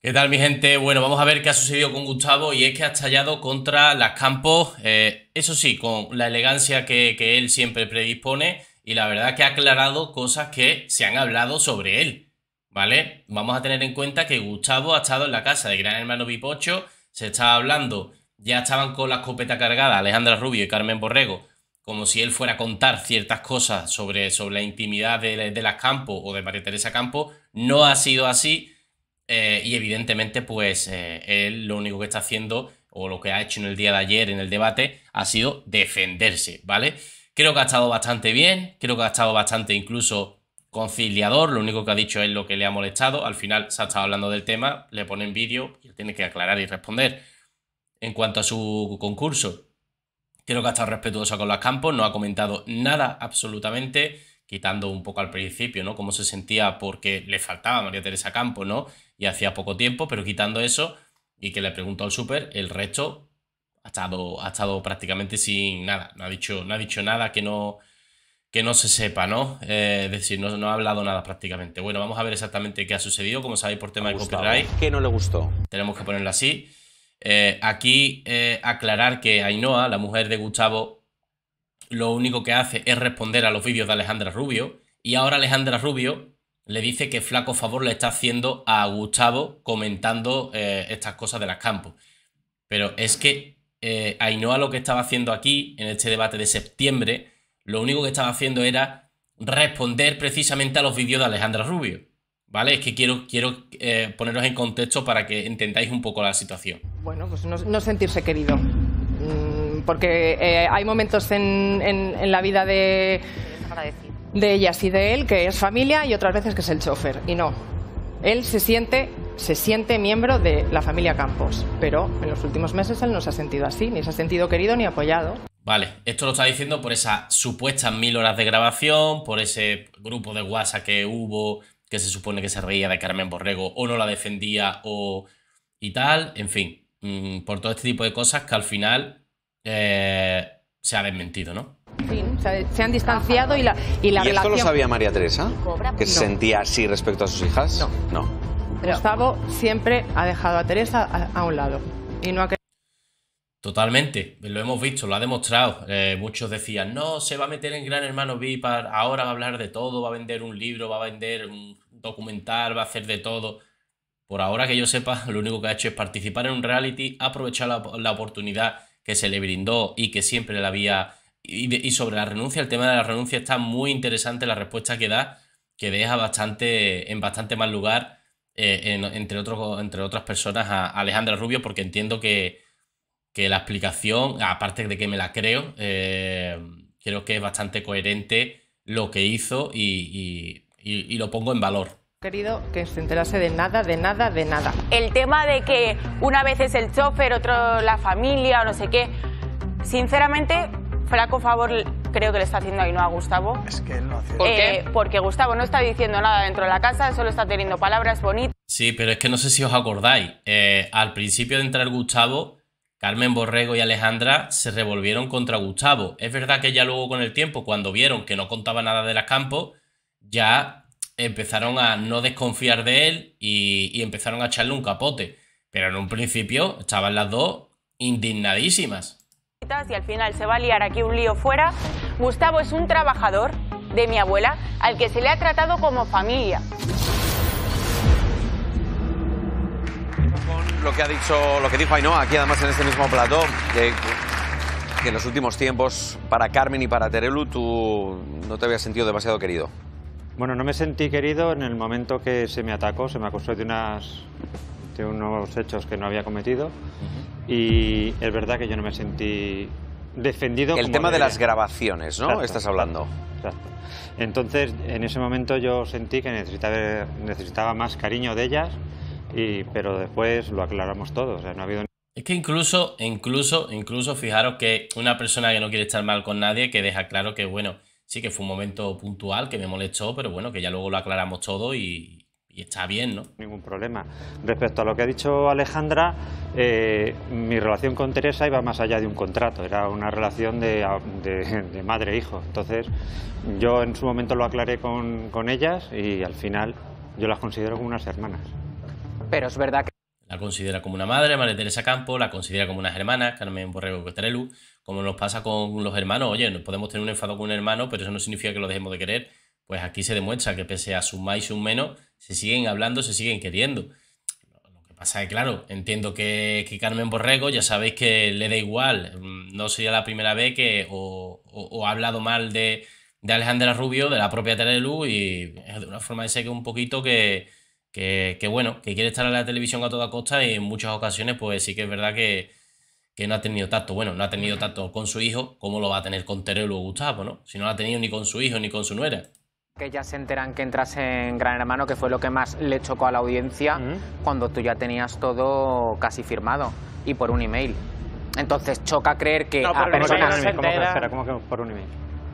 ¿Qué tal mi gente? Bueno, vamos a ver qué ha sucedido con Gustavo y es que ha estallado contra las Campos, eh, eso sí, con la elegancia que, él siempre predispone y la verdad que ha aclarado cosas que se han hablado sobre él, ¿vale? Vamos a tener en cuenta que Gustavo ha estado en la casa de Gran Hermano Vipocho, se estaba hablando, ya estaban con la escopeta cargada Alejandra Rubio y Carmen Borrego, como si él fuera a contar ciertas cosas sobre, sobre la intimidad de, de las Campos o de María Teresa Campos, no ha sido así eh, y evidentemente, pues eh, él lo único que está haciendo, o lo que ha hecho en el día de ayer en el debate, ha sido defenderse, ¿vale? Creo que ha estado bastante bien, creo que ha estado bastante incluso conciliador, lo único que ha dicho es lo que le ha molestado, al final se ha estado hablando del tema, le ponen vídeo y él tiene que aclarar y responder. En cuanto a su concurso, creo que ha estado respetuoso con las campos, no ha comentado nada absolutamente, quitando un poco al principio, ¿no? Cómo se sentía porque le faltaba a María Teresa Campos, ¿no? y hacía poco tiempo, pero quitando eso y que le preguntó al súper, el resto ha estado, ha estado prácticamente sin nada, no ha dicho, no ha dicho nada que no, que no se sepa, ¿no? Eh, es decir, no, no, ha hablado nada prácticamente. Bueno, vamos a ver exactamente qué ha sucedido, como sabéis por tema de copyright. Que no le gustó. Tenemos que ponerlo así. Eh, aquí eh, aclarar que Ainhoa, la mujer de Gustavo, lo único que hace es responder a los vídeos de Alejandra Rubio. Y ahora Alejandra Rubio le dice que flaco favor le está haciendo a Gustavo comentando eh, estas cosas de las campos. Pero es que eh, Ainhoa lo que estaba haciendo aquí, en este debate de septiembre, lo único que estaba haciendo era responder precisamente a los vídeos de Alejandra Rubio. ¿Vale? Es que quiero, quiero eh, poneros en contexto para que entendáis un poco la situación. Bueno, pues no, sentirse querido. Mm, porque hay momentos en, en la vida de de ella y de él, que es familia, y otras veces que es el chofer. Y no, él se siente, se siente miembro de la familia Campos, pero en los últimos meses él no se ha sentido así, ni se ha sentido querido ni apoyado. Vale, esto lo está diciendo por esas supuestas mil horas de grabación, por ese grupo de WhatsApp que hubo, que se supone que se reía de Carmen Borrego o no la defendía o y tal, en fin, mm, por todo este tipo de cosas que al final eh, se ha desmentido, ¿no? se han distanciado y la, y la ¿Y relación... esto lo sabía María Teresa? ¿Que se sentía así respecto a sus hijas? No. no. Gustavo siempre ha dejado a Teresa a, un lado y no ha Totalmente, lo hemos visto, lo ha demostrado. Eh, muchos decían, no, se va a meter en Gran Hermano VIP, ahora va a hablar de todo, va a vender un libro, va a vender un documental, va a hacer de todo. Por ahora que yo sepa, lo único que ha hecho es participar en un reality, aprovechar la, la oportunidad que se le brindó y que siempre le había y, sobre la renuncia, el tema de la renuncia está muy interesante la respuesta que da, que deja bastante, en bastante mal lugar, eh, entre, otros, entre otras personas, a Alejandra Rubio, porque entiendo que, la explicación, aparte de que me la creo, eh, creo que es bastante coherente lo que hizo y, lo pongo en valor querido que se enterase de nada, de nada, de nada. El tema de que una vez es el chofer, otro la familia o no sé qué, sinceramente flaco favor creo que le está haciendo ahí no a Gustavo. Es que no hace. Eh, porque Gustavo no está diciendo nada dentro de la casa, solo está teniendo palabras bonitas. Sí, pero es que no sé si os acordáis. Eh, al principio de entrar Gustavo, Carmen Borrego y Alejandra se revolvieron contra Gustavo. Es verdad que ya luego con el tiempo, cuando vieron que no contaba nada de las campos, ya empezaron a no desconfiar de él y, y empezaron a echarle un capote. Pero en un principio estaban las dos indignadísimas y al final se va a liar aquí un lío fuera. Gustavo es un trabajador de mi abuela al que se le ha tratado como familia. lo que ha dicho, lo que dijo Ainhoa aquí además en este mismo plató, que, en los últimos tiempos para Carmen y para Terelu tú no te habías sentido demasiado querido. Bueno, no me sentí querido en el momento que se me atacó, se me acostó de unas de unos hechos que no había cometido y es verdad que yo no me sentí defendido. El tema de las grabaciones, ¿no? Estás hablando. Exacto. Entonces, en ese momento yo sentí que necesitaba, necesitaba más cariño de ellas, y, pero después lo aclaramos todo. no ha habido es que incluso, incluso, incluso, fijaros que una persona que no quiere estar mal con nadie, que deja claro que, bueno, sí que fue un momento puntual que me molestó, pero bueno, que ya luego lo aclaramos todo y, y está bien, ¿no? Ningún problema. Respecto a lo que ha dicho Alejandra, eh, mi relación con Teresa iba más allá de un contrato, era una relación de, madre-hijo. Entonces, yo en su momento lo aclaré con, ellas y al final yo las considero como unas hermanas. Pero es verdad que... La considera como una madre, María Teresa Campo, la considera como unas hermanas, Carmen Borrego Cotarelu, como nos pasa con los hermanos. Oye, nos podemos tener un enfado con un hermano, pero eso no significa que lo dejemos de querer pues aquí se demuestra que pese a su más y menos, se siguen hablando, se siguen queriendo. Lo que pasa es, que, claro, entiendo que, que Carmen Borrego, ya sabéis que le da igual, mm, no sería la primera vez que o, ha hablado mal de, de, Alejandra Rubio, de la propia Terelu, y de una forma de ser que un poquito que, bueno, que quiere estar en la televisión a toda costa y en muchas ocasiones pues sí que es verdad que, no ha tenido tacto, bueno, no ha tenido tacto con su hijo, como lo va a tener con Terelu o Gustavo, no? Si no lo ha tenido ni con su hijo ni con su nuera. Que ya se enteran que entras en Gran Hermano, que fue lo que más le chocó a la audiencia cuando tú ya tenías todo casi firmado y por un email. Entonces choca creer que a personas... ¿cómo que, por un email?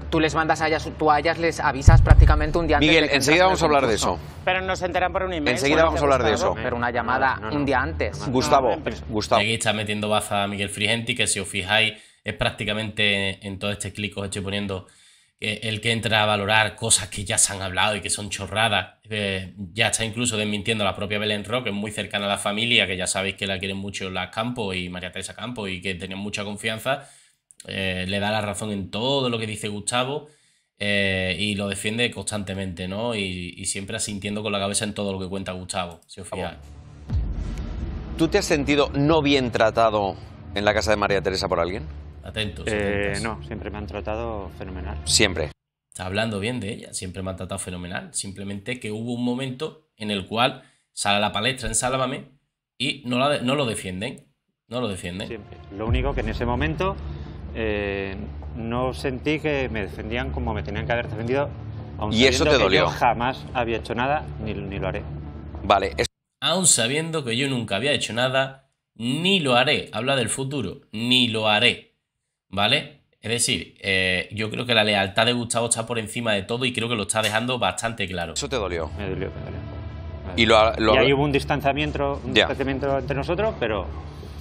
tú les mandas a ellas, tú a ellas les avisas prácticamente un día antes. Miguel, enseguida vamos a hablar de eso. Pero no se enteran por un email. Enseguida vamos a hablar de eso. Pero una llamada un día antes. Gustavo, Gustavo. aquí está metiendo baza a Miguel Frigenti, que si os fijáis es prácticamente en todo este clic que os estoy poniendo el que entra a valorar cosas que ya se han hablado y que son chorradas, eh, ya está incluso desmintiendo la propia Belén Rock, que es muy cercana a la familia, que ya sabéis que la quieren mucho las Campos y María Teresa Campos y que tenían mucha confianza, eh, le da la razón en todo lo que dice Gustavo eh, y lo defiende constantemente, ¿no? Y, y, siempre asintiendo con la cabeza en todo lo que cuenta Gustavo, si os fijáis. ¿Tú te has sentido no bien tratado en la casa de María Teresa por alguien? Atentos. Eh, no, siempre me han tratado fenomenal. Siempre. Hablando bien de ella, siempre me han tratado fenomenal. Simplemente que hubo un momento en el cual sale la palestra en Sálvame y no, lo defienden. No lo defienden. Siempre. Lo único que en ese momento eh, no sentí que me defendían como me tenían que haber defendido. y eso te dolió. Que yo jamás había hecho nada ni, lo haré. Vale. Aún sabiendo que yo nunca había hecho nada, ni lo haré. Habla del futuro. Ni lo haré. ¿vale? Es decir, eh, yo creo que la lealtad de Gustavo está por encima de todo y creo que lo está dejando bastante claro. Eso te dolió. Me dolió, me Y, lo, ahí hubo un distanciamiento, un distanciamiento entre nosotros, pero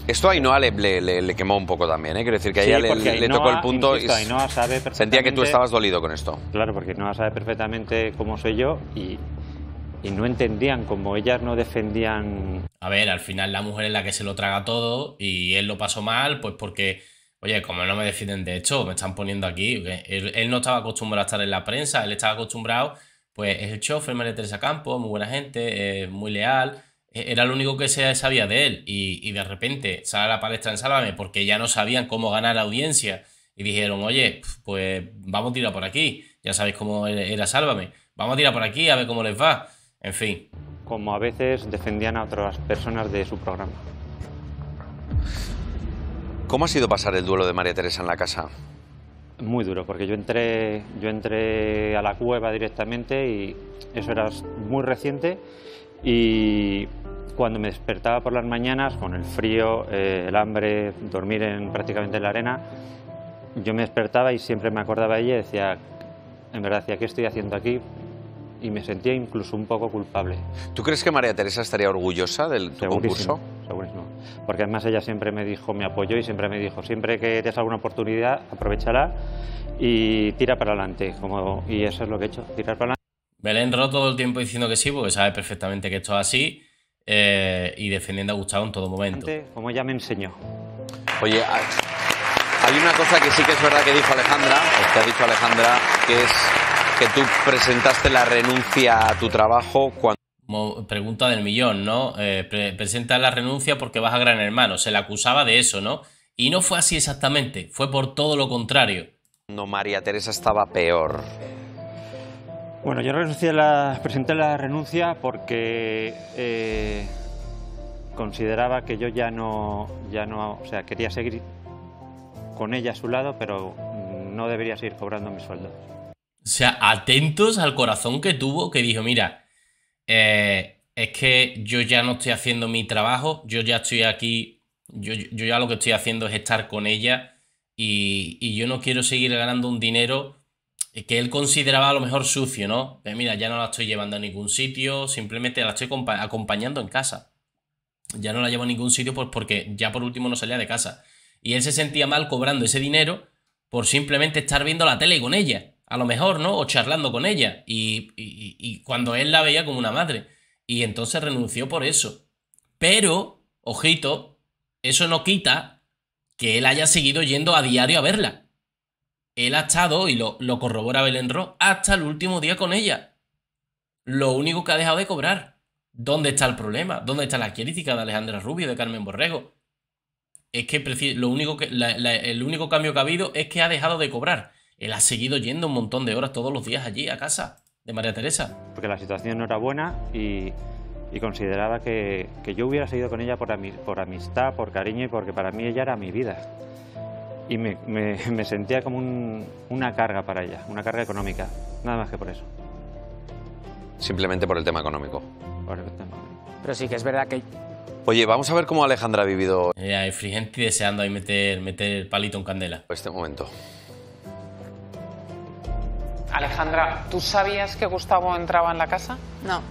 esto a Ainhoa le, quemó un poco también, ¿eh? Quiero decir que a le, tocó el punto y sabe sentía que tú estabas dolido con esto. Claro, porque Ainoa sabe perfectamente cómo soy yo y, y, no entendían como ellas no defendían... A ver, al final la mujer es la que se lo traga todo y él lo pasó mal, pues porque Oye, como no me defienden de hecho, me están poniendo aquí. él, no estaba acostumbrado a estar en la prensa, él estaba acostumbrado, pues es el chofer, María Teresa Campos, muy buena gente, eh, muy leal. E, era lo único que se sabía de él. Y, y, de repente sale a la palestra en Sálvame porque ya no sabían cómo ganar audiencia. Y dijeron, oye, pues vamos a tirar por aquí. Ya sabéis cómo e, era Sálvame. Vamos a tirar por aquí a ver cómo les va. En fin. Como a veces defendían a otras personas de su programa. ¿Cómo ha sido pasar el duelo de María Teresa en la casa? Muy duro, porque yo entré, yo entré a la cueva directamente y eso era muy reciente y cuando me despertaba por las mañanas con el frío, eh, el hambre, dormir en, prácticamente en la arena, yo me despertaba y siempre me acordaba de ella y decía, en verdad ¿qué estoy haciendo aquí? Y me sentía incluso un poco culpable. ¿Tú crees que María Teresa estaría orgullosa del tu concurso? porque además ella siempre me dijo, me apoyó y siempre me dijo, siempre que te alguna oportunidad, aprovechala y tira para adelante. Como, y eso es lo que he hecho, tirar para adelante. Belén Ro todo el tiempo diciendo que sí, porque sabe perfectamente que esto es así eh, y defendiendo a Gustavo en todo momento. Como ella me enseñó. Oye, ah, hay una cosa que sí que es verdad que dijo Alejandra, que que ha dicho Alejandra, que es que tú presentaste la renuncia a tu trabajo cuando... Pregunta del millón, ¿no? Eh, presenta la renuncia porque vas a Gran Hermano. Se le acusaba de eso, ¿no? Y no fue así exactamente, fue por todo lo contrario. No, María Teresa estaba peor. Bueno, yo renuncié la, presenté la renuncia porque eh, consideraba que yo ya no, ya no, o sea, quería seguir con ella a su lado, pero no debería seguir cobrando mis sueldo. O sea, atentos al corazón que tuvo, que dijo, mira, eh, es que yo ya no estoy haciendo mi trabajo, yo ya estoy aquí, yo, ya lo que estoy haciendo es estar con ella y, yo no quiero seguir ganando un dinero que él consideraba a lo mejor sucio, ¿no? Pues mira, ya no la estoy llevando a ningún sitio, simplemente la estoy acompañando en casa. Ya no la llevo a ningún sitio pues porque ya por último no salía de casa. Y él se sentía mal cobrando ese dinero por simplemente estar viendo la tele con ella a lo mejor, ¿no? O charlando con ella. Y, cuando él la veía como una madre. Y entonces renunció por eso. Pero, ojito, eso no quita que él haya seguido yendo a diario a verla. Él ha estado, y lo, lo corrobora Belén Ro, hasta el último día con ella. Lo único que ha dejado de cobrar. ¿Dónde está el problema? ¿Dónde está la crítica de Alejandra Rubio, de Carmen Borrego? Es que lo único que, el único cambio que ha habido es que ha dejado de cobrar él ha seguido yendo un montón de horas todos los días allí a casa de María Teresa. Porque la situación no era buena y, consideraba que, yo hubiera seguido con ella por, amistad, por cariño y porque para mí ella era mi vida. Y me, sentía como una carga para ella, una carga económica, nada más que por eso. Simplemente por el tema económico. Por el tema. Pero sí que es verdad que Oye, vamos a ver cómo Alejandra ha vivido. Ella eh, y deseando ahí meter, meter el palito en candela. Este momento. Alejandra, ¿tú sabías que Gustavo entraba en la casa? No.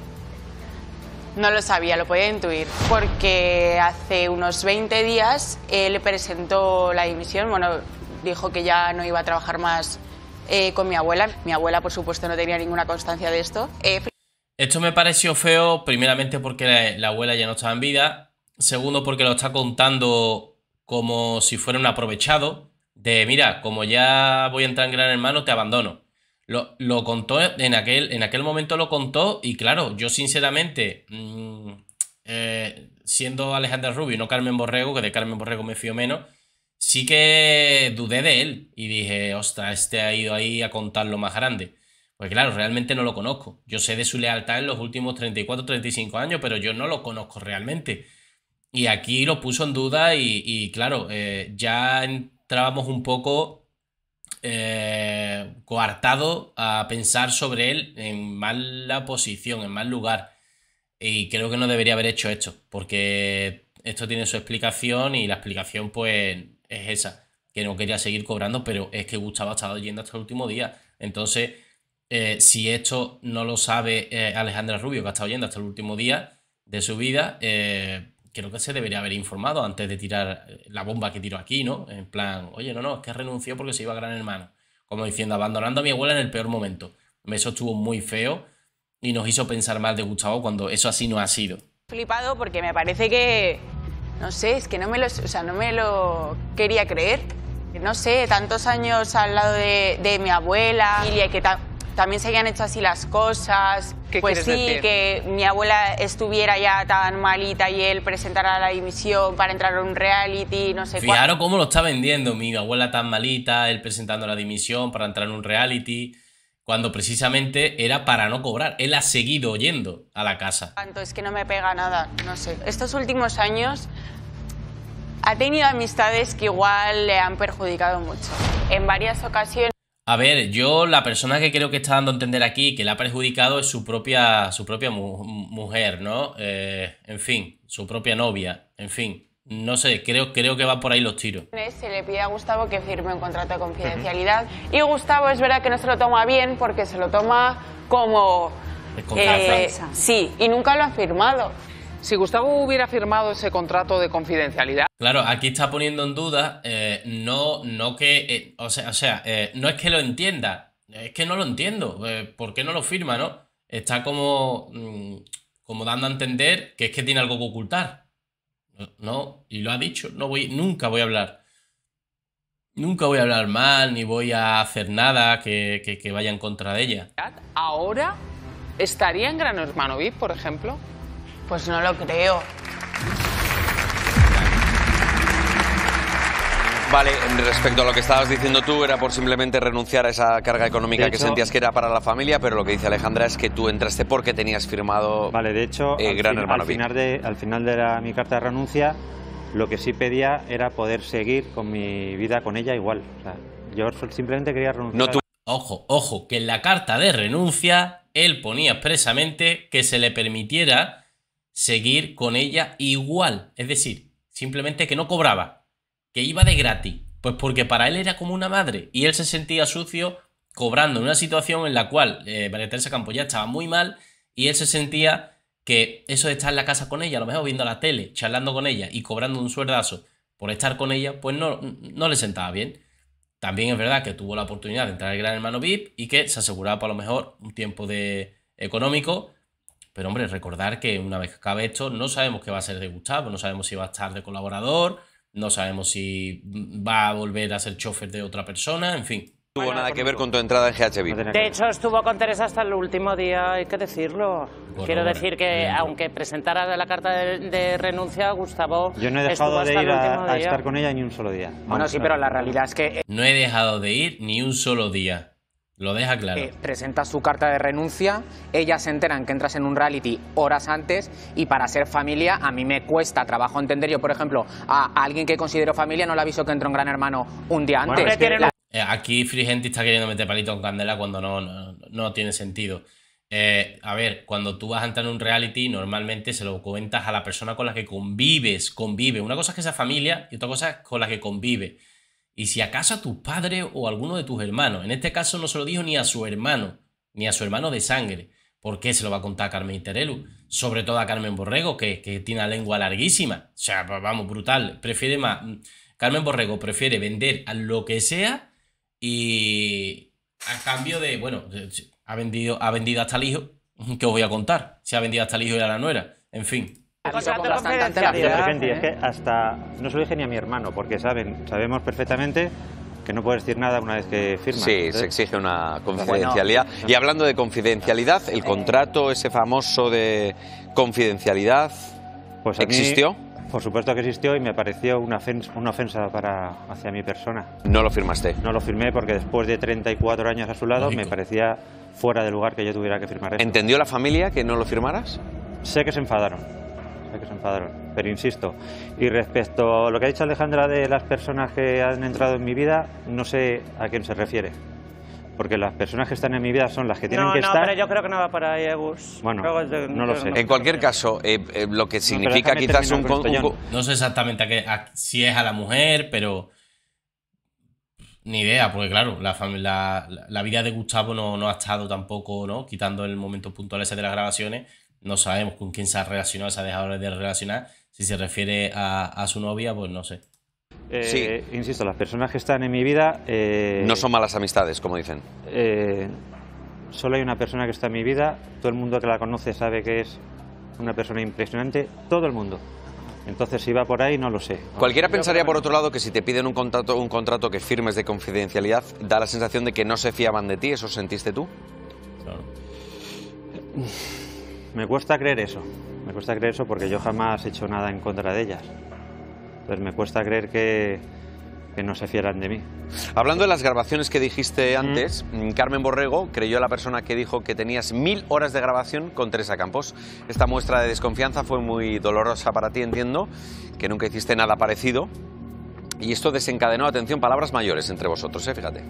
No lo sabía, lo podía intuir, porque hace unos 20 días él presentó la dimisión, bueno, dijo que ya no iba a trabajar más eh, con mi abuela. Mi abuela, por supuesto, no tenía ninguna constancia de esto. Eh, esto me pareció feo, primeramente porque la, la abuela ya no estaba en vida, segundo porque lo está contando como si fuera un aprovechado, de mira, como ya voy a entrar en Gran Hermano, te abandono. Lo, contó en aquel, en aquel momento lo contó y claro, yo sinceramente, mm, eh, siendo Alejandra Rubio y no Carmen Borrego, que de Carmen Borrego me fío menos, sí que dudé de él y dije, ostras, este ha ido ahí a contar lo más grande. Pues claro, realmente no lo conozco. Yo sé de su lealtad en los últimos 34, 35 años, pero yo no lo conozco realmente. Y aquí lo puso en duda y, claro, eh, ya entrábamos un poco eh, coartado a pensar sobre él en mala posición, en mal lugar. Y creo que no debería haber hecho esto, porque esto tiene su explicación y la explicación pues es esa, que no quería seguir cobrando, pero es que Gustavo ha estado yendo hasta el último día. Entonces, eh, si esto no lo sabe eh, Alejandra Rubio, que ha estado yendo hasta el último día de su vida, eh, creo que se debería haber informado antes de tirar eh, la bomba que tiró aquí, ¿no? En plan, oye, no, no, es que renunció porque se iba a Gran Hermano. Como diciendo, abandonando a mi abuela en el peor momento. Eso estuvo muy feo y nos hizo pensar mal de Gustavo cuando eso así no ha sido. Flipado porque me parece que, no sé, es que no me lo, o sea, no me lo quería creer. No sé, tantos años al lado de, de mi abuela, y que tal también se habían hecho así las cosas. ¿Qué pues sí, que mi abuela estuviera ya tan malita y él presentara la dimisión para entrar en un reality, no sé Fijaros cómo lo está vendiendo, mi abuela tan malita, él presentando la dimisión para entrar en un reality, cuando precisamente era para no cobrar. Él ha seguido yendo a la casa. Tanto es que no me pega nada, no sé. Estos últimos años ha tenido amistades que igual le han perjudicado mucho. En varias ocasiones a ver, yo la persona que creo que está dando a entender aquí que la ha perjudicado es su propia, su propia mujer, ¿no? Eh, en fin, su propia novia, en fin. No sé, creo, creo que va por ahí los tiros. Se le pide a Gustavo que firme un contrato de confidencialidad. Y Gustavo es verdad que no se lo toma bien porque se lo toma como... Eh, sí, y nunca lo ha firmado si Gustavo hubiera firmado ese contrato de confidencialidad. Claro, aquí está poniendo en duda, eh, no, no que, eh, o sea, o sea eh, no es que lo entienda, es que no lo entiendo, ¿por qué no lo firma, no? Está como, mm, como dando a entender que es que tiene algo que ocultar. No, y lo ha dicho, no voy, nunca voy a hablar. Nunca voy a hablar mal, ni voy a hacer nada que, vaya en contra de ella. Ahora estaría en Gran Hermano VIP, por ejemplo. Pues no lo creo. Vale, respecto a lo que estabas diciendo tú, era por simplemente renunciar a esa carga económica que sentías que era para la familia, pero lo que dice Alejandra es que tú entraste porque tenías firmado vale, de hecho, eh, Gran Hermano al final de, al final de la, mi carta de renuncia, lo que sí pedía era poder seguir con mi vida con ella igual. O yo simplemente quería renunciar. No, Ojo, ojo, que en la carta de renuncia él ponía expresamente que se le permitiera seguir con ella igual. Es decir, simplemente que no cobraba, que iba de gratis. Pues porque para él era como una madre y él se sentía sucio cobrando en una situación en la cual eh, María Teresa ya estaba muy mal y él se sentía que eso de estar en la casa con ella, a lo mejor viendo la tele, charlando con ella y cobrando un suerdazo por estar con ella, pues no, no le sentaba bien. También es verdad que tuvo la oportunidad de entrar al Gran Hermano VIP y que se aseguraba para lo mejor un tiempo de económico pero hombre, recordar que una vez que acabe esto, no sabemos qué va a ser de Gustavo, no sabemos si va a estar de colaborador, no sabemos si va a volver a ser chofer de otra persona, en fin. No tuvo nada que ver con tu entrada en GHB. De hecho, estuvo con Teresa hasta el último día, hay que decirlo. Quiero decir que, aunque presentara la carta de, renuncia, Gustavo. Yo no he dejado de ir a, estar con ella ni un solo día. bueno, sí, pero la realidad es que. No he dejado de ir ni un solo día. Lo deja claro. Eh, presenta su carta de renuncia, ellas se enteran que entras en un reality horas antes y para ser familia a mí me cuesta trabajo entender. Yo, por ejemplo, a alguien que considero familia no le aviso que entró un Gran Hermano un día antes. Eh, aquí Frigenti está queriendo meter palito en candela cuando no, tiene sentido. Eh, a ver, cuando tú vas a entrar en un reality, normalmente se lo comentas a la persona con la que convives, convive. Una cosa es que sea familia y otra cosa es con la que convive. Y si acaso a tus padres o alguno de tus hermanos. En este caso no se lo dijo ni a su hermano, ni a su hermano de sangre. ¿Por qué se lo va a contar a Carmen Terelu? Sobre todo a Carmen Borrego, que, que tiene la lengua larguísima. O sea, vamos, brutal. Prefiere más. Mm, Carmen Borrego prefiere vender a lo que sea y a cambio de. Bueno, ha vendido, ha vendido hasta el hijo. ¿Qué os voy a contar? Se ha vendido hasta el hijo y a la nuera. En fin hasta no se lo dije ni a mi hermano, porque saben, sabemos perfectamente que no puedes decir nada una vez que firmas. Sí, se exige una confidencialidad. y hablando de confidencialidad, el eh, contrato ese famoso de confidencialidad, pues ¿existió? por supuesto que existió y me pareció una ofensa, una ofensa para, hacia mi persona. ¿No lo firmaste? No lo firmé porque después de 34 años a su lado me parecía fuera de lugar que yo tuviera que firmar eso. ¿Entendió la familia que no lo firmaras? Sé que se enfadaron que se enfadaron. Pero insisto, y respecto a lo que ha dicho Alejandra de las personas que han entrado en mi vida, no sé a quién se refiere. Porque las personas que están en mi vida son las que tienen que estar. No, pero yo creo que no va para ahí, Bueno, no lo sé. En cualquier caso, eh, eh, lo que significa quizás un, No sé exactamente a qué, si es a la mujer, pero. Ni idea, porque claro, la, vida de Gustavo no, no, ha estado tampoco, ¿no? Quitando el momento puntual ese de las grabaciones, no sabemos con quién se ha relacionado, se ha dejado de relacionar. Si se refiere a, su novia, pues no sé. Eh, sí. Insisto, las personas que están en mi vida... Eh, no son malas amistades, como dicen. Eh, solo hay una persona que está en mi vida, todo el mundo que la conoce sabe que es una persona impresionante, todo el mundo. Entonces, si va por ahí, no lo sé. Cualquiera pensaría, por, otro lado, que si te piden un contrato, un contrato que firmes de confidencialidad, da la sensación de que no se fiaban de ti. ¿Eso sentiste tú? Claro. Me cuesta creer eso, me cuesta creer eso porque yo jamás he hecho nada en contra de ellas. pero me cuesta creer que, no se fieran de mí. Hablando de las grabaciones que dijiste mm. antes, mm, Carmen Borrego creyó a la persona que dijo que tenías mil horas de grabación con Teresa Campos. Esta muestra de desconfianza fue muy dolorosa para ti, entiendo, que nunca hiciste nada parecido. Y esto desencadenó, atención, palabras mayores entre vosotros, ¿eh? fíjate.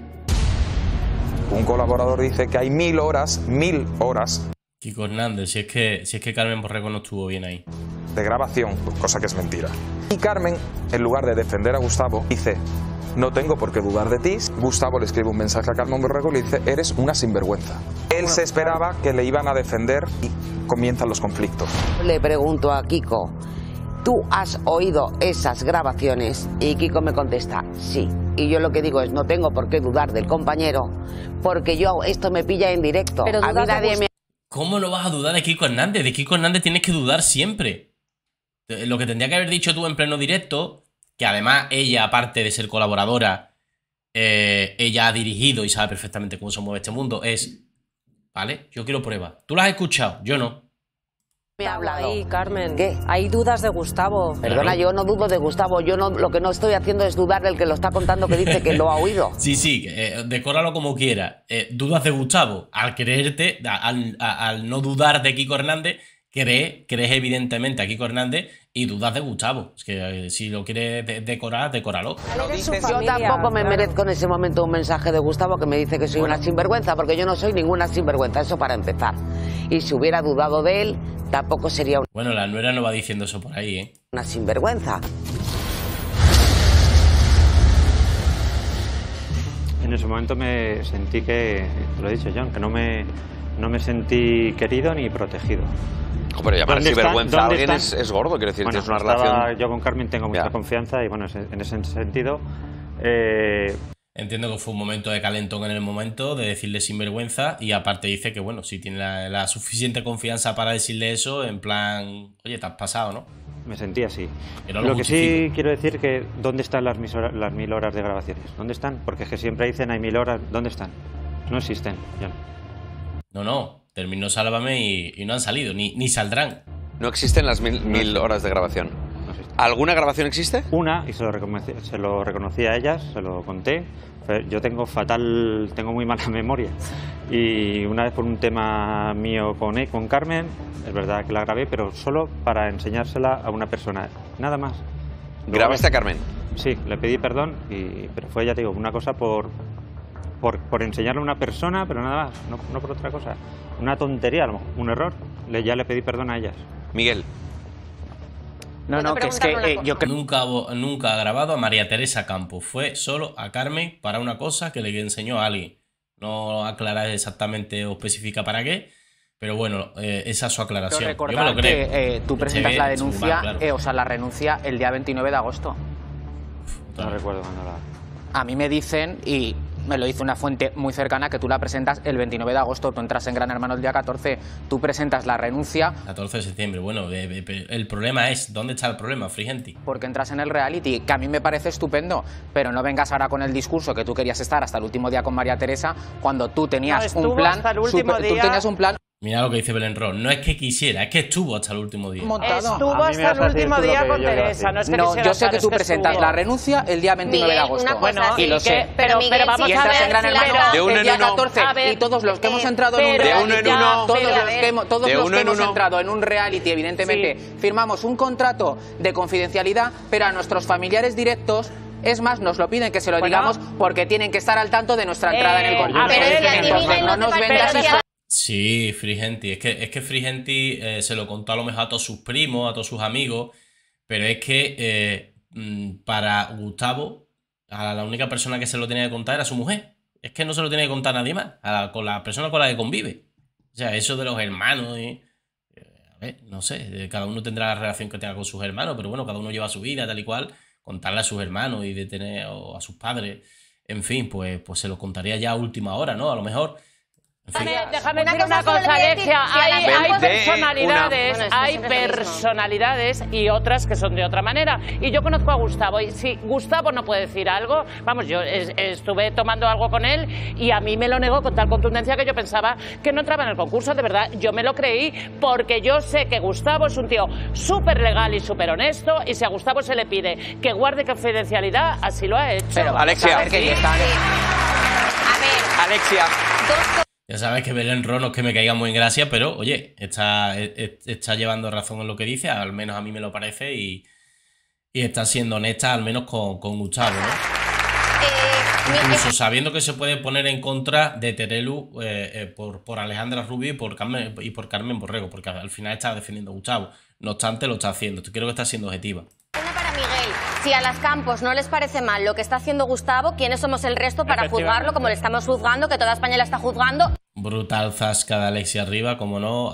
Un colaborador dice que hay mil horas, mil horas Kiko Hernández, si es que, es que Carmen Borrego no estuvo bien ahí. De grabación, cosa que es mentira. Y Carmen, en lugar de defender a Gustavo, dice, no tengo por qué dudar de ti. Gustavo le escribe un mensaje a Carmen Borrego y le dice, eres una sinvergüenza. Él se esperaba que le iban a defender y comienzan los conflictos. Le pregunto a Kiko, ¿tú has oído esas grabaciones? Y Kiko me contesta, sí. Y yo lo que digo es, no tengo por qué dudar del compañero, porque yo esto me pilla en directo. Pero a mí nadie me... ¿Cómo no vas a dudar de Kiko Hernández? De Kiko Hernández tienes que dudar siempre. Lo que tendría que haber dicho tú en pleno directo, que además ella, aparte de ser colaboradora, eh, ella ha dirigido y sabe perfectamente cómo se mueve este mundo, es, ¿vale? Yo quiero pruebas. Tú las has escuchado, yo no me ha Ahí, Carmen. ¿Qué? Hay dudas de Gustavo. Perdona, yo no dudo de Gustavo. Yo no, lo que no estoy haciendo es dudar del que lo está contando que dice que lo ha oído. sí, sí, eh, decóralo como quiera. Eh, dudas de Gustavo. Al creerte, al, no dudar de Kiko Hernández, cree, crees evidentemente a Kiko Hernández y dudas de Gustavo. Es que eh, si lo quiere decorar, decóralo. Yo tampoco me merezco en ese momento un mensaje de Gustavo que me dice que soy una sinvergüenza, porque yo no soy ninguna sinvergüenza, eso para empezar. Y si hubiera dudado de él, tampoco sería un- Bueno, la nuera no va diciendo eso por ahí, ¿eh? una sinvergüenza. En ese momento me sentí que, lo he dicho yo, que no me, no me sentí querido ni protegido. Pero llamar vergüenza a alguien es, gordo, quiero decir, es una relación... Yo con Carmen tengo mucha confianza y bueno, en ese sentido... Eh, Entiendo que fue un momento de calentón en el momento, de decirle sinvergüenza y aparte dice que bueno, si tiene la, suficiente confianza para decirle eso, en plan, oye, te has pasado, ¿no? Me sentí así. Lo, que sí quiero decir que, ¿dónde están las, las mil horas de grabaciones? ¿Dónde están? Porque es que siempre dicen hay mil horas, ¿dónde están? No existen, ya no, no, terminó Sálvame y, no han salido, ni, ni saldrán. No existen las mil, horas de grabación. ¿Alguna grabación existe? Una, y se lo, reconocí, a ellas, se lo conté. Yo tengo fatal, tengo muy mala memoria. Y una vez por un tema mío con, eh, con Carmen, es verdad que la grabé, pero solo para enseñársela a una persona, nada más. ¿Grabaste a Carmen? Sí, le pedí perdón, y, pero fue, ya te digo, una cosa por, por, enseñarle a una persona, pero nada más, no, por otra cosa. Una tontería, un error. ya le pedí perdón a ellas. Miguel. No, no, que es que eh, yo creo... Nunca, nunca ha grabado a María Teresa Campos. Fue solo a Carmen para una cosa que le enseñó a alguien. No aclara exactamente o especifica para qué. Pero bueno, eh, esa es su aclaración. Yo lo creo. que eh, tú presentas la denuncia, o sea, la renuncia el día 29 de agosto. no recuerdo cuándo la... A mí me dicen, y me lo hizo una fuente muy cercana que tú la presentas el 29 de agosto, tú entras en Gran Hermano el día 14, tú presentas la renuncia. 14 de septiembre, bueno, eh, eh, el problema es, ¿dónde está el problema, Frigenti? Porque entras en el reality, que a mí me parece estupendo, pero no vengas ahora con el discurso que tú querías estar hasta el último día con María Teresa, cuando tú tenías un plan... Tú tenías un plan... Mira lo que dice Belén Ron. No es que quisiera, es que estuvo hasta el último día. Estuvo hasta el último día con Teresa. No, es que no yo sé que tú presentas la renuncia el día 29 de agosto. Bueno, y lo sé. Pero, Miguel, pero vamos a ver. gran hermano, de uno en uno. 14, y todos los que hemos eh, entrado en un reality, en uno, todos los que, hemos, entrado en un reality, evidentemente, firmamos un contrato de confidencialidad, pero a nuestros familiares directos es más, nos lo piden que se lo digamos porque tienen que estar al tanto de nuestra entrada en el eh, contrato. Pero, no nos vendas Sí, Frigenti. Es que, es que Frigenti eh, se lo contó a lo mejor a todos sus primos, a todos sus amigos, pero es que eh, mm, para Gustavo, a la única persona que se lo tenía que contar era su mujer. Es que no se lo tiene que contar a nadie más, a la, con la persona con la que convive. O sea, eso de los hermanos, eh, a ver, no sé, cada uno tendrá la relación que tenga con sus hermanos, pero bueno, cada uno lleva su vida tal y cual, contarle a sus hermanos y de tener a sus padres, en fin, pues, pues se lo contaría ya a última hora, ¿no? A lo mejor Déjame, una decir una cosa, Alexia. Hay, personalidades, hay personalidades y otras que son de otra manera. Y yo conozco a Gustavo y si Gustavo no puede decir algo, vamos, yo estuve tomando algo con él y a mí me lo negó con tal contundencia que yo pensaba que no entraba en el concurso. De verdad, yo me lo creí porque yo sé que Gustavo es un tío súper legal y súper honesto y si a Gustavo se le pide que guarde confidencialidad, así lo ha hecho. Pero Alexia, Alexia. Ya sabes que Belén Ro es que me caiga muy en gracia, pero oye, está, e, e, está llevando razón en lo que dice, al menos a mí me lo parece, y, está siendo honesta, al menos con, Gustavo, eh, Incluso sabiendo que se puede poner en contra de Terelu eh, eh, por, por, Alejandra Rubio y por, Carmen, y por Carmen Borrego, porque al final está defendiendo a Gustavo. No obstante, lo está haciendo. Creo que está siendo objetiva. Miguel, si a las Campos no les parece mal lo que está haciendo Gustavo, ¿quiénes somos el resto para juzgarlo como le estamos juzgando, que toda España la está juzgando? Brutal zasca de Alexia Arriba, como no,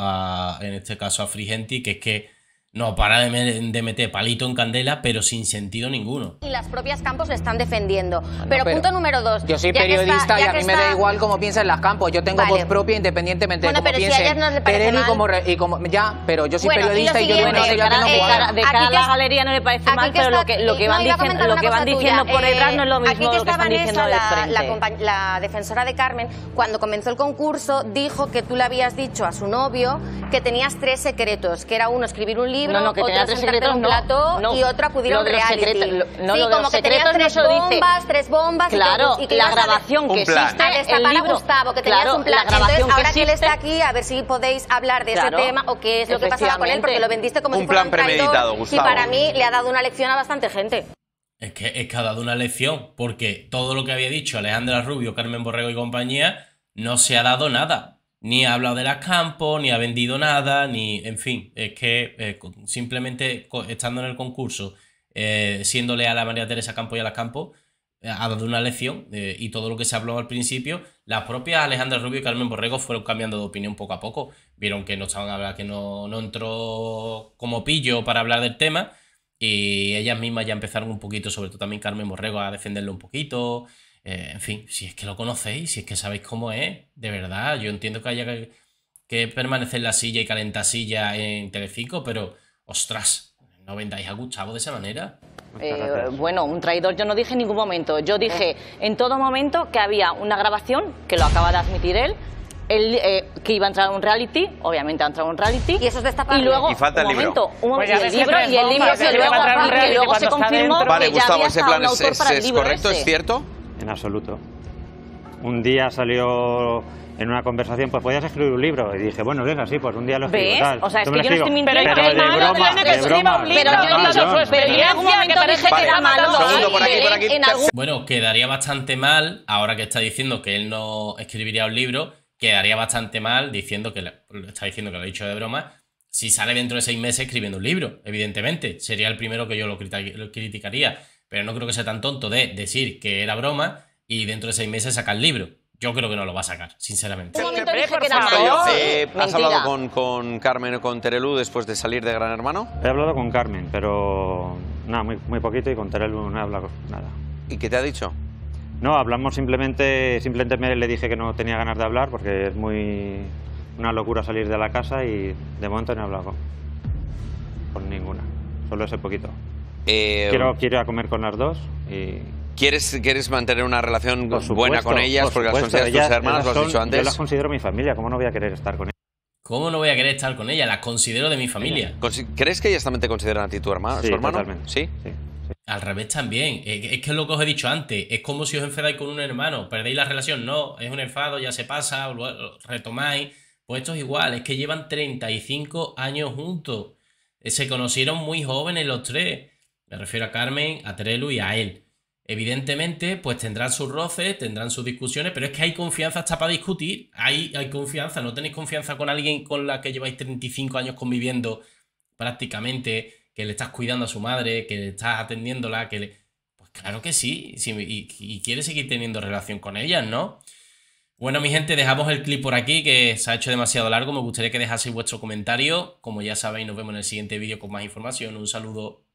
en este caso a Frigenti, que es que no para de, meter palito en candela, pero sin sentido ninguno. Y las propias campos le están defendiendo. pero, punto número dos. Yo soy periodista y a mí me da igual cómo piensan las campos. Yo tengo voz propia independientemente de cómo piensen. Si y como ya, pero yo soy periodista y, yo bueno, de, cada, cara, a eh, la galería no le parece mal, pero lo que, lo que van, diciendo, por eh, detrás no es lo mismo aquí que, lo que están diciendo de la defensora de Carmen, cuando comenzó el concurso, dijo que tú le habías dicho a su novio que tenías tres secretos, que era uno escribir un libro no, no, que tenía tres secretos, un plato y otra pudieron a un sí, como que tenía tres bombas, tres bombas. y, la grabación que existe, está para Gustavo, que tenías un plan. Entonces, ahora que él está aquí, a ver si podéis hablar de ese tema o qué es lo que pasaba con él, porque lo vendiste como un si fuera plan premeditado, Y para mí le ha dado una lección a bastante gente. Es que, es que ha dado una lección, porque todo lo que había dicho Alejandra Rubio, Carmen Borrego y compañía, no se ha dado nada ni ha hablado de las campos, ni ha vendido nada, ni, en fin, es que eh, simplemente estando en el concurso, eh, siéndole a la María Teresa Campo y a las Campos, eh, ha dado una lección y todo lo que se habló al principio, las propias Alejandra Rubio y Carmen Borrego fueron cambiando de opinión poco a poco, vieron que no estaban que no, no entró como pillo para hablar del tema y ellas mismas ya empezaron un poquito, sobre todo también Carmen Borrego, a defenderlo un poquito. Eh, en fin, si es que lo conocéis, si es que sabéis cómo es, de verdad, yo entiendo que haya que, permanecer en la silla y calentar silla en Telecinco, pero ostras, no vendáis a Gustavo de esa manera. Eh, bueno, un traidor yo no dije en ningún momento. Yo dije en todo momento que había una grabación, que lo acaba de admitir él, eh, que iba a entrar a un reality, obviamente ha entrado a un reality. Y eso es Y luego, y falta el un libro. momento, un momento, pues y el libro, y el libro que, luego, se confirmó vale, que Gustavo, ese plan es, correcto, ¿es cierto? en absoluto. Un día salió en una conversación, pues podías escribir un libro. Y dije, bueno, es así, pues un día lo escribo. O sea, es que yo no estoy mintiendo. Pero, que un libro, pero yo que Bueno, quedaría bastante mal, ahora que está diciendo que él no escribiría un libro, quedaría bastante mal diciendo que está diciendo que lo ha dicho de broma. Si sale dentro de seis meses escribiendo un libro, evidentemente, sería el primero que yo lo criticaría pero no creo que sea tan tonto de decir que era broma y dentro de seis meses saca el libro. Yo creo que no lo va a sacar, sinceramente. ¿Has hablado con, Carmen o con Terelu después de salir de Gran Hermano? He hablado con Carmen, pero nada, muy, muy poquito y con Terelu no he hablado nada. ¿Y qué te ha dicho? No, hablamos simplemente, simplemente me le dije que no tenía ganas de hablar porque es muy una locura salir de la casa y de momento no he hablado con ninguna, solo ese poquito. Eh, quiero, ir a comer con las dos. ¿Quieres, ¿Quieres mantener una relación buena con ellas? porque las consideras tus hermanas, lo has dicho antes. Yo las considero mi familia, ¿cómo no voy a querer estar con ellas? ¿Cómo no voy a querer estar con ellas? Las considero de mi familia. ¿Crees que ellas también te consideran a ti tu hermano? Sí, Sí, Al revés también. Es que es lo que os he dicho antes. Es como si os enfadáis con un hermano. Perdéis la relación. No, es un enfado, ya se pasa, retomáis. Pues esto es igual. Es que llevan 35 años juntos. Eh, se conocieron muy jóvenes los tres me refiero a Carmen, a Trelu y a él. Evidentemente, pues tendrán sus roces, tendrán sus discusiones, pero es que hay confianza hasta para discutir. Hay, hay confianza, no tenéis confianza con alguien con la que lleváis 35 años conviviendo prácticamente, que le estás cuidando a su madre, que le estás atendiéndola, que le... Pues claro que sí, y, y quieres seguir teniendo relación con ella, ¿no? Bueno, mi gente, dejamos el clip por aquí, que se ha hecho demasiado largo. Me gustaría que dejaseis vuestro comentario. Como ya sabéis, nos vemos en el siguiente vídeo con más información. Un saludo.